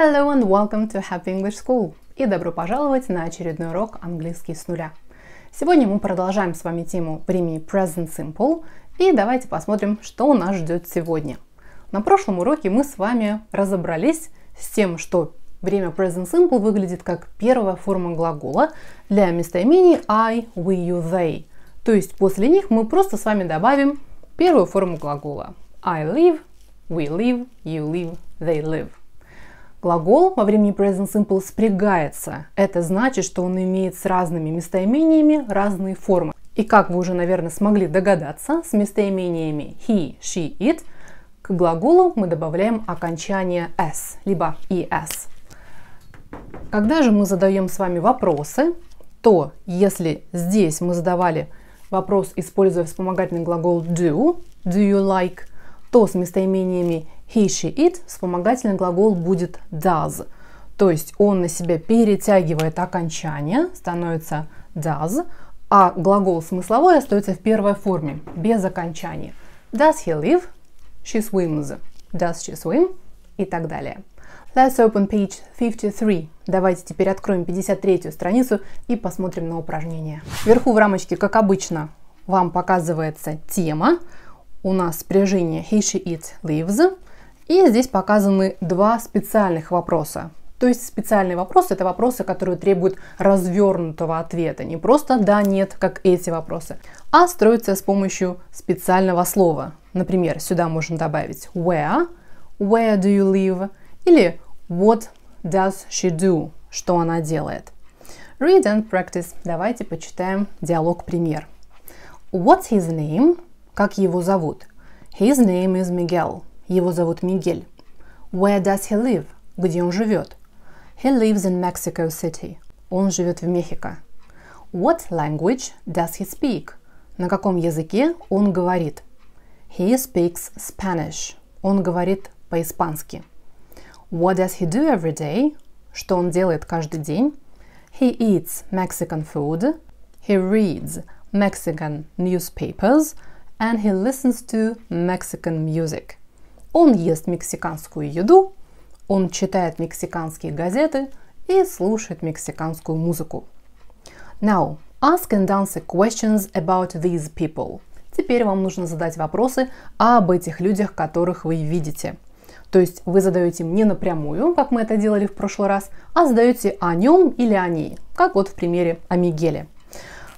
Hello and welcome to Happy English School! И добро пожаловать на очередной урок английский с нуля. Сегодня мы продолжаем с вами тему премии Present Simple и давайте посмотрим, что нас ждет сегодня. На прошлом уроке мы с вами разобрались с тем, что время Present Simple выглядит как первая форма глагола для местоимений I, we, you, they. То есть после них мы просто с вами добавим первую форму глагола I live, we live, you live, they live. Глагол во времени present simple спрягается. Это значит, что он имеет с разными местоимениями разные формы. И как вы уже, наверное, смогли догадаться, с местоимениями he, she, it к глаголу мы добавляем окончание s, либо es. Когда же мы задаем с вами вопросы, то если здесь мы задавали вопрос, используя вспомогательный глагол do, do you like, то с местоимениями he, she, it, вспомогательный глагол будет does. То есть он на себя перетягивает окончание, становится does, а глагол смысловой остается в первой форме, без окончания. Does he live? She swims. Does she swim? И так далее. Let's open page 53. Давайте теперь откроем 53 страницу и посмотрим на упражнение. Вверху в рамочке, как обычно, вам показывается тема. У нас спряжение he, she, it, lives. И здесь показаны два специальных вопроса. То есть специальные вопросы – это вопросы, которые требуют развернутого ответа. Не просто «да», «нет», как эти вопросы, а строятся с помощью специального слова. Например, сюда можно добавить «where», «where do you live» или «what does she do», что она делает. Read and practice. Давайте почитаем диалог-пример. What's his name? Как его зовут? His name is Miguel. Его зовут Мигель. Where does he live? Где он живет? He lives in Mexico City. Он живет в Мехико. What language does he speak? На каком языке он говорит? He speaks Spanish. Он говорит по-испански. What does he do every day? Что он делает каждый день? He eats Mexican food. He reads Mexican newspapers. And he listens to Mexican music. Он ест мексиканскую еду, он читает мексиканские газеты и слушает мексиканскую музыку. Now, ask and answer questions about these people. Теперь вам нужно задать вопросы об этих людях, которых вы видите. То есть вы задаете мне напрямую, как мы это делали в прошлый раз, а задаете о нем или о ней, как вот в примере о Мигеле.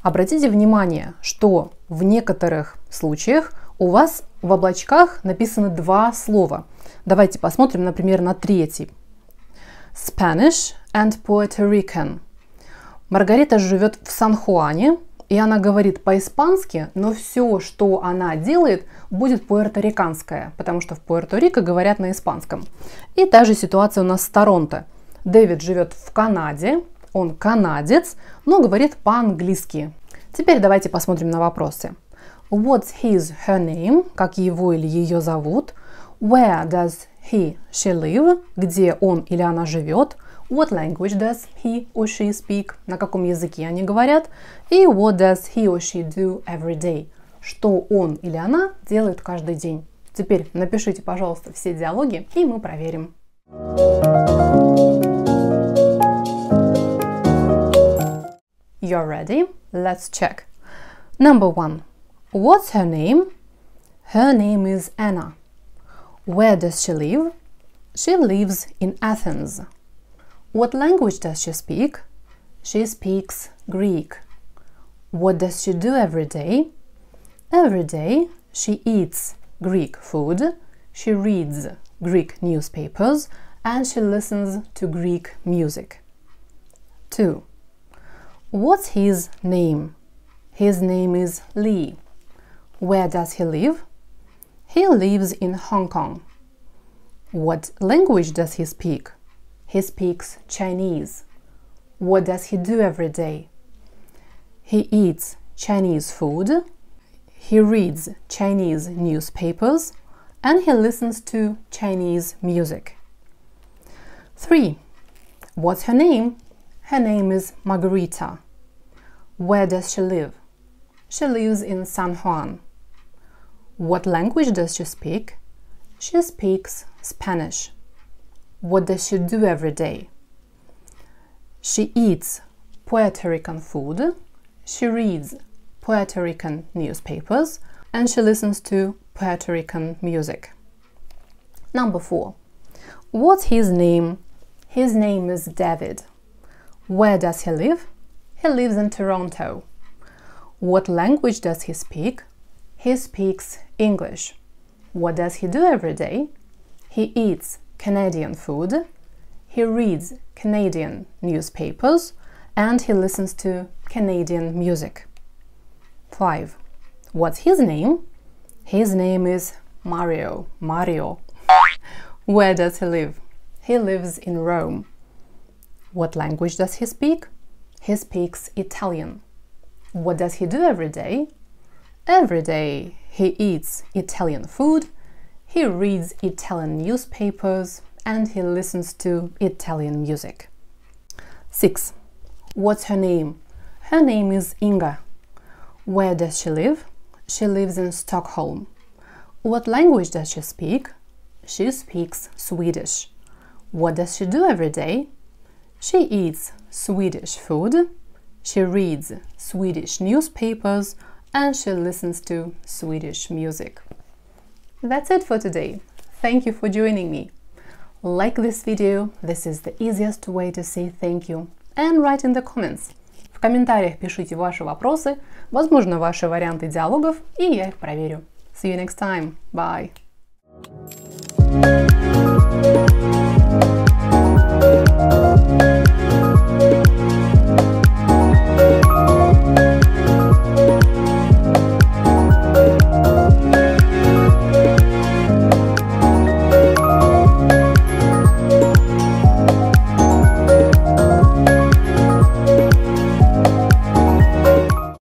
Обратите внимание, что в некоторых случаях у вас в облачках написаны два слова. Давайте посмотрим, например, на третий. Spanish and Puerto Rican. Маргарита живет в Сан-Хуане, и она говорит по-испански, но все, что она делает, будет пуэрториканское, потому что в Пуэрто-Рико говорят на испанском. И та же ситуация у нас с Торонто. Дэвид живет в Канаде, он канадец, но говорит по-английски. Теперь давайте посмотрим на вопросы. What's his, her name? Как его или ее зовут? Where does he, she live? Где он или она живет? What language does he or she speak? На каком языке они говорят? И what does he or she do every day? Что он или она делает каждый день? Теперь напишите, пожалуйста, все диалоги, и мы проверим. You're ready? Let's check. Number one. What's her name? Her name is Anna. Where does she live? She lives in Athens. What language does she speak? She speaks Greek. What does she do every day? Every day she eats Greek food, she reads Greek newspapers, and she listens to Greek music. 2. What's his name? His name is Lee. Where does he live? He lives in Hong Kong. What language does he speak? He speaks Chinese. What does he do every day? He eats Chinese food. He reads Chinese newspapers and he listens to Chinese music. 3. What's her name? Her name is Margarita. Where does she live? She lives in San Juan. What language does she speak? She speaks Spanish. What does she do every day? She eats Puerto Rican food, she reads Puerto Rican newspapers, and she listens to Puerto Rican music. Number four. What's his name? His name is David. Where does he live? He lives in Toronto. What language does he speak? He speaks English. What does he do every day? He eats Canadian food, he reads Canadian newspapers, and he listens to Canadian music. 5. What's his name? His name is Mario. Mario. Where does he live? He lives in Rome. What language does he speak? He speaks Italian. What does he do every day? Every day he eats Italian food, he reads Italian newspapers, and he listens to Italian music. 6. What's her name? Her name is Inga. Where does she live? She lives in Stockholm. What language does she speak? She speaks Swedish. What does she do every day? She eats Swedish food. She reads Swedish newspapers and she listens to Swedish music. That's it for today. Thank you for joining me. Like this video, this is the easiest way to say thank you, and write in the comments. В комментариях пишите ваши вопросы, возможно, ваши варианты диалогов, и я их проверю. See you next time. Bye.